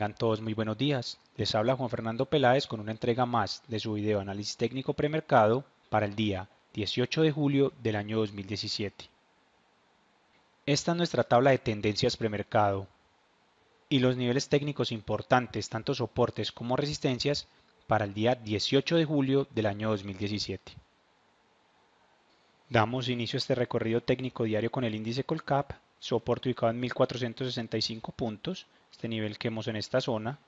Tengan todos muy buenos días. Les habla Juan Fernando Peláez con una entrega más de su video análisis técnico premercado para el día 18 de julio del año 2017. Esta es nuestra tabla de tendencias premercado y los niveles técnicos importantes, tanto soportes como resistencias, para el día 18 de julio del año 2017. Damos inicio a este recorrido técnico diario con el índice Colcap soporte ubicado en 1465 puntos, este nivel que hemos en esta zona,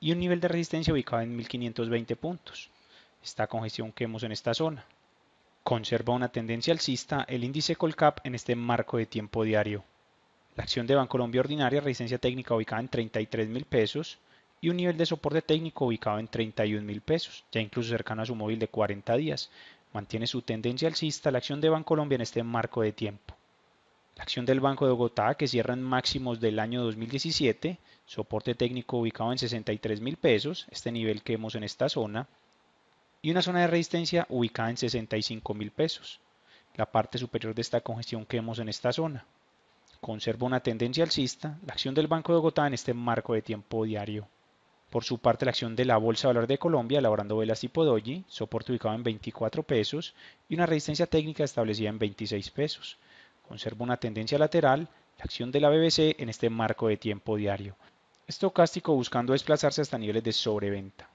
y un nivel de resistencia ubicado en 1520 puntos, esta congestión que hemos en esta zona. Conserva una tendencia alcista el índice Colcap en este marco de tiempo diario. La acción de Bancolombia ordinaria, resistencia técnica ubicada en 33 mil pesos y un nivel de soporte técnico ubicado en 31 mil pesos, ya incluso cercano a su móvil de 40 días. Mantiene su tendencia alcista la acción de Bancolombia en este marco de tiempo. Acción del Banco de Bogotá que cierra en máximos del año 2017, soporte técnico ubicado en 63 mil pesos, este nivel que vemos en esta zona, y una zona de resistencia ubicada en 65 mil pesos, la parte superior de esta congestión que vemos en esta zona. Conserva una tendencia alcista, la acción del Banco de Bogotá en este marco de tiempo diario. Por su parte, la acción de la Bolsa de Valor de Colombia, elaborando velas tipo doji, soporte ubicado en 24 pesos y una resistencia técnica establecida en 26 pesos conserva una tendencia lateral, la acción de la BBC en este marco de tiempo diario, estocástico buscando desplazarse hasta niveles de sobreventa.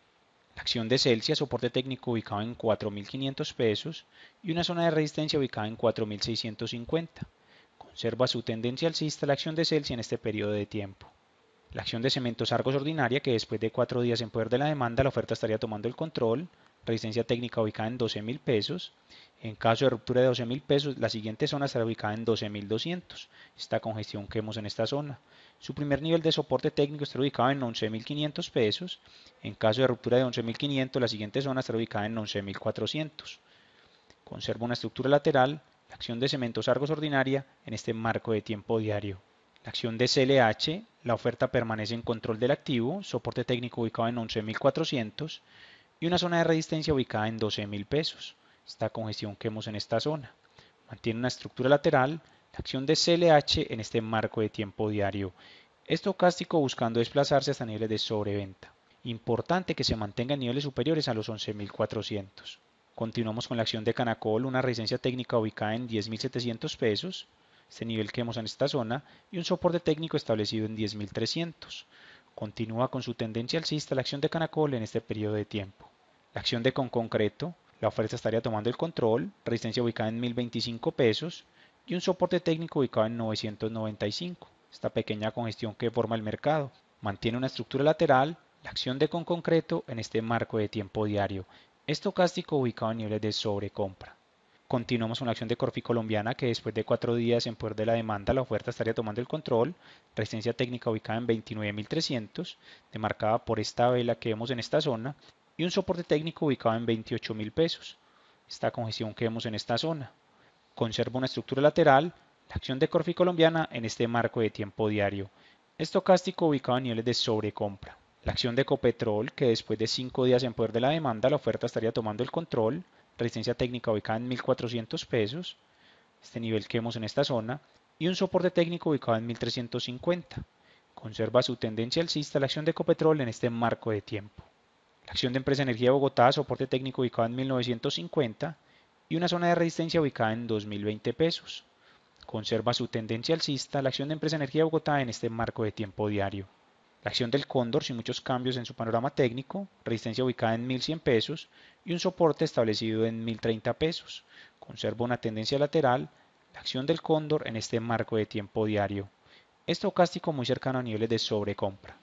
La acción de Celsius, soporte técnico ubicado en 4.500 pesos y una zona de resistencia ubicada en 4.650. Conserva su tendencia alcista la acción de Celsius en este periodo de tiempo. La acción de Cementos Argos ordinaria, que después de cuatro días en poder de la demanda, la oferta estaría tomando el control, resistencia técnica ubicada en 12 mil pesos. En caso de ruptura de 12.000 pesos, la siguiente zona estará ubicada en 12.200 esta congestión que vemos en esta zona. Su primer nivel de soporte técnico estará ubicado en 11.500 pesos. En caso de ruptura de 11.500 la siguiente zona estará ubicada en 11.400 Conserva una estructura lateral, la acción de cementos argos ordinaria en este marco de tiempo diario. La acción de CLH, la oferta permanece en control del activo, soporte técnico ubicado en 11.400, y una zona de resistencia ubicada en $12,000 pesos. Esta congestión que vemos en esta zona. Mantiene una estructura lateral, la acción de CLH en este marco de tiempo diario estocástico buscando desplazarse hasta niveles de sobreventa. Importante que se mantenga en niveles superiores a los 11.400. Continuamos con la acción de Canacol, una resistencia técnica ubicada en 10.700 pesos, este nivel que vemos en esta zona, y un soporte técnico establecido en 10.300. Continúa con su tendencia alcista la acción de Canacol en este periodo de tiempo. La acción de concreto, la oferta estaría tomando el control, resistencia ubicada en 1025 pesos y un soporte técnico ubicado en 995, esta pequeña congestión que forma el mercado. Mantiene una estructura lateral, la acción de concreto en este marco de tiempo diario, estocástico ubicado en niveles de sobrecompra. Continuamos con la acción de Corfi colombiana que después de cuatro días en poder de la demanda, la oferta estaría tomando el control. Resistencia técnica ubicada en 29.300, demarcada por esta vela que vemos en esta zona, y un soporte técnico ubicado en 28.000 pesos. Esta congestión que vemos en esta zona. Conserva una estructura lateral, la acción de Corfi colombiana en este marco de tiempo diario. Estocástico ubicado en niveles de sobrecompra. La acción de Copetrol, que después de cinco días en poder de la demanda, la oferta estaría tomando el control resistencia técnica ubicada en 1400 pesos, este nivel que vemos en esta zona, y un soporte técnico ubicado en 1350. Conserva su tendencia alcista la acción de Ecopetrol en este marco de tiempo. La acción de Empresa Energía de Bogotá, soporte técnico ubicado en 1950 y una zona de resistencia ubicada en 2020 pesos. Conserva su tendencia alcista la acción de Empresa Energía de Bogotá en este marco de tiempo diario acción del cóndor sin muchos cambios en su panorama técnico, resistencia ubicada en 1100 pesos y un soporte establecido en 1030 pesos. Conserva una tendencia lateral, la acción del cóndor en este marco de tiempo diario. Estocástico muy cercano a niveles de sobrecompra.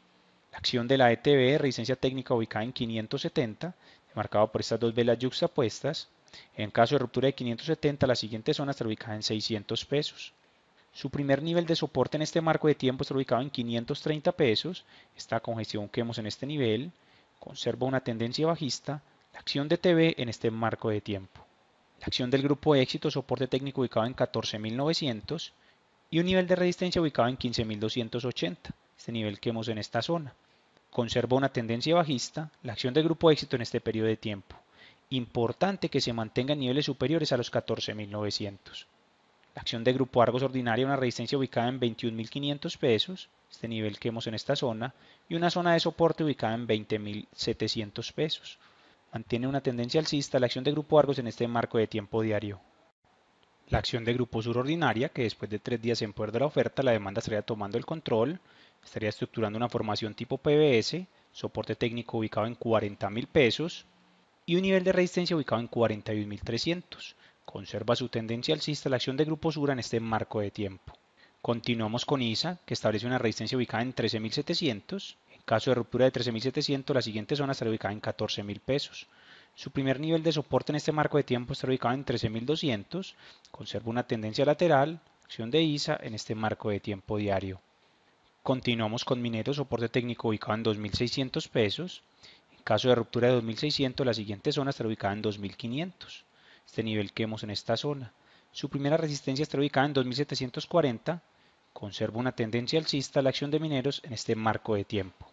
La acción de la ETB, resistencia técnica ubicada en 570, marcado por estas dos velas yuxtapuestas. En caso de ruptura de 570, la siguiente zona está ubicada en 600 pesos. Su primer nivel de soporte en este marco de tiempo está ubicado en 530 pesos. Esta congestión que vemos en este nivel conserva una tendencia bajista. La acción de TV en este marco de tiempo. La acción del grupo de éxito soporte técnico ubicado en 14.900 y un nivel de resistencia ubicado en 15.280, este nivel que vemos en esta zona. Conserva una tendencia bajista, la acción del grupo de éxito en este periodo de tiempo. Importante que se mantenga en niveles superiores a los 14.900. La acción de Grupo Argos ordinaria, una resistencia ubicada en 21.500 pesos, este nivel que hemos en esta zona, y una zona de soporte ubicada en 20.700 pesos. Mantiene una tendencia alcista la acción de Grupo Argos en este marco de tiempo diario. La acción de Grupo Sur ordinaria, que después de tres días en poder de la oferta, la demanda estaría tomando el control, estaría estructurando una formación tipo PBS, soporte técnico ubicado en 40.000 pesos y un nivel de resistencia ubicado en 41.300. Conserva su tendencia alcista la acción de Grupo Sura en este marco de tiempo. Continuamos con ISA, que establece una resistencia ubicada en 13.700. En caso de ruptura de 13.700, la siguiente zona estará ubicada en 14.000 pesos. Su primer nivel de soporte en este marco de tiempo estará ubicado en 13.200. Conserva una tendencia lateral, acción de ISA en este marco de tiempo diario. Continuamos con Minero, soporte técnico ubicado en 2.600 pesos. En caso de ruptura de 2.600, la siguiente zona estará ubicada en 2.500 este nivel que vemos en esta zona. Su primera resistencia está ubicada en 2740, conserva una tendencia alcista la acción de mineros en este marco de tiempo.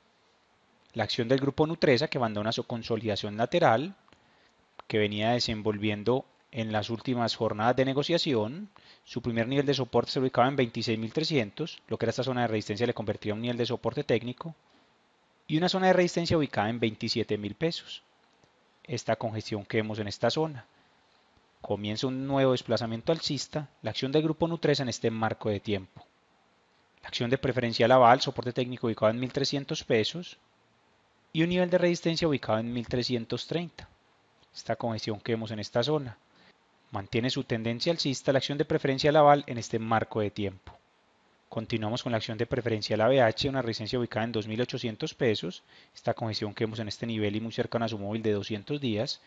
La acción del grupo Nutresa que abandona su consolidación lateral, que venía desenvolviendo en las últimas jornadas de negociación, su primer nivel de soporte se ubicaba en 26.300, lo que era esta zona de resistencia le convertía en un nivel de soporte técnico, y una zona de resistencia ubicada en 27.000 pesos. Esta congestión que vemos en esta zona comienza un nuevo desplazamiento alcista, la acción del grupo Nutresa en este marco de tiempo. La acción de Preferencia Laval, soporte técnico ubicado en 1300 pesos y un nivel de resistencia ubicado en 1330. Esta congestión que vemos en esta zona. Mantiene su tendencia alcista la acción de Preferencia Laval en este marco de tiempo. Continuamos con la acción de preferencia la bh una resistencia ubicada en 2.800 pesos, esta congestión que vemos en este nivel y muy cercana a su móvil de 200 días,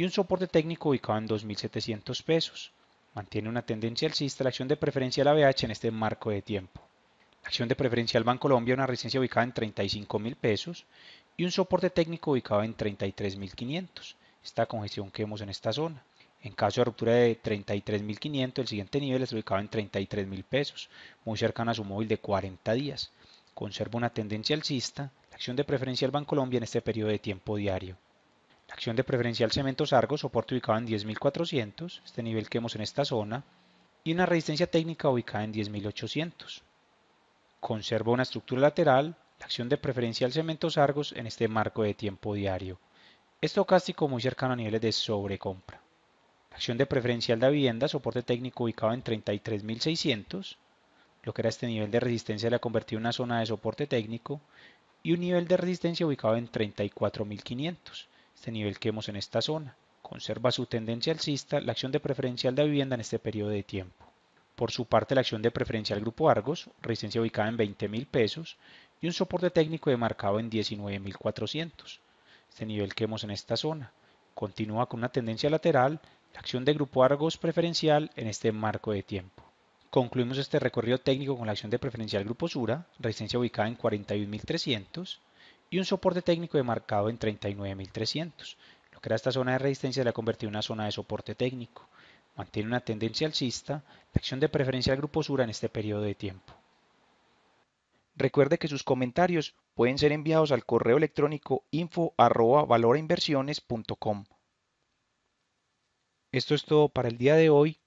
y un soporte técnico ubicado en 2.700 pesos. Mantiene una tendencia alcista la acción de preferencia de la BH en este marco de tiempo. La acción de preferencia al Banco Colombia una resistencia ubicada en 35.000 pesos y un soporte técnico ubicado en 33.500. Esta congestión que vemos en esta zona. En caso de ruptura de 33.500, el siguiente nivel es ubicado en 33.000 pesos, muy cercano a su móvil de 40 días. Conserva una tendencia alcista, la acción de preferencia del Banco Colombia en este periodo de tiempo diario. Acción de preferencial Cementos Argos, soporte ubicado en 10.400, este nivel que vemos en esta zona, y una resistencia técnica ubicada en 10.800. Conserva una estructura lateral, la acción de preferencial cemento sargos en este marco de tiempo diario. Estocástico muy cercano a niveles de sobrecompra. La acción de preferencial de vivienda, soporte técnico ubicado en 33.600, lo que era este nivel de resistencia la convertido en una zona de soporte técnico, y un nivel de resistencia ubicado en 34.500 este nivel que hemos en esta zona. Conserva su tendencia alcista la acción de preferencial de vivienda en este periodo de tiempo. Por su parte, la acción de preferencial grupo Argos, resistencia ubicada en $20,000 pesos y un soporte técnico demarcado en 19.400, este nivel que hemos en esta zona. Continúa con una tendencia lateral la acción de grupo Argos preferencial en este marco de tiempo. Concluimos este recorrido técnico con la acción de preferencial Grupo Sura, resistencia ubicada en 41.300, y un soporte técnico demarcado en 39.300. Lo que era esta zona de resistencia la ha convertido en una zona de soporte técnico. Mantiene una tendencia alcista, la acción de preferencia al Grupo Sura en este periodo de tiempo. Recuerde que sus comentarios pueden ser enviados al correo electrónico info.valorainversiones.com. Esto es todo para el día de hoy.